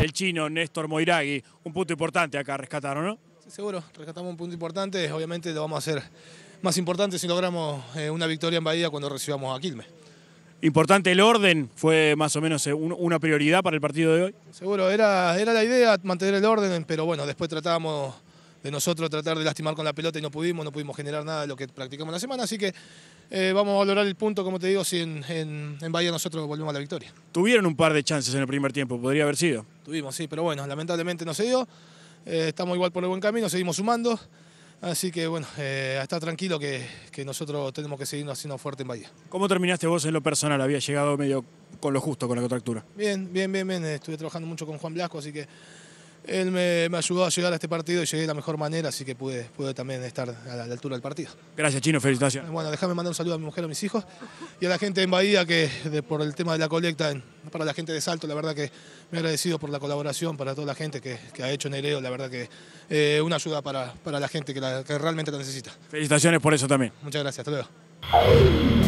El chino Néstor Moiragui, un punto importante acá rescataron, ¿no? Sí, seguro, rescatamos un punto importante, obviamente lo vamos a hacer más importante si logramos eh, una victoria en Bahía cuando recibamos a Quilmes. Importante el orden, fue más o menos eh, una prioridad para el partido de hoy. Seguro, era, era la idea mantener el orden, pero bueno, después tratábamos de nosotros tratar de lastimar con la pelota y no pudimos, no pudimos generar nada de lo que practicamos la semana, así que eh, vamos a valorar el punto, como te digo, si en, en, Bahía nosotros volvemos a la victoria. Tuvieron un par de chances en el primer tiempo, podría haber sido. Tuvimos, sí, pero bueno, lamentablemente no se dio. Eh, estamos igual por el buen camino, seguimos sumando. Así que bueno, eh, está tranquilo que, nosotros tenemos que seguirnos haciendo fuerte en Bahía. ¿Cómo terminaste vos en lo personal? Había llegado medio con lo justo, con la contractura. Bien, bien, bien, bien. Estuve trabajando mucho con Juan Blasco, así que él me, ayudó a llegar a este partido y llegué de la mejor manera, así que pude, también estar a la, altura del partido. Gracias, Chino, felicitaciones. Bueno, déjame mandar un saludo a mi mujer, a mis hijos y a la gente en Bahía, que por el tema de la colecta, para la gente de Salto, la verdad que me he agradecido por la colaboración, para toda la gente que, ha hecho en Nereo, la verdad que eh, una ayuda para, la gente que realmente la necesita. Felicitaciones por eso también. Muchas gracias, hasta luego.